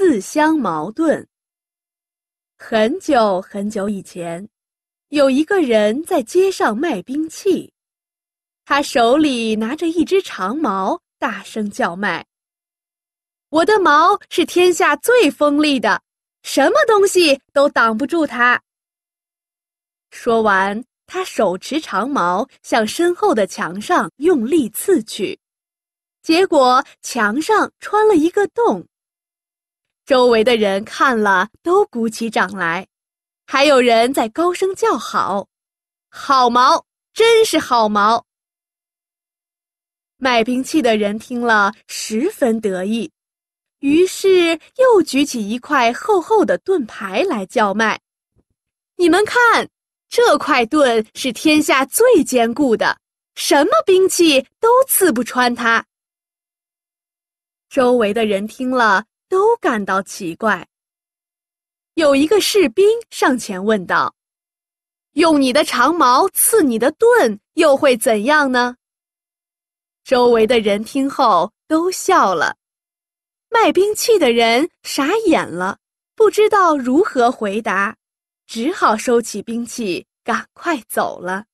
自相矛盾。很久很久以前，有一个人在街上卖兵器，他手里拿着一只长矛，大声叫卖：“我的矛是天下最锋利的，什么东西都挡不住它。”说完，他手持长矛向身后的墙上用力刺去，结果墙上穿了一个洞。周围的人看了都鼓起掌来，还有人在高声叫好：“好毛，真是好毛！”卖兵器的人听了十分得意，于是又举起一块厚厚的盾牌来叫卖：“你们看，这块盾是天下最坚固的，什么兵器都刺不穿它。”周围的人听了。都感到奇怪。有一个士兵上前问道：“用你的长矛刺你的盾，又会怎样呢？”周围的人听后都笑了，卖兵器的人傻眼了，不知道如何回答，只好收起兵器，赶快走了。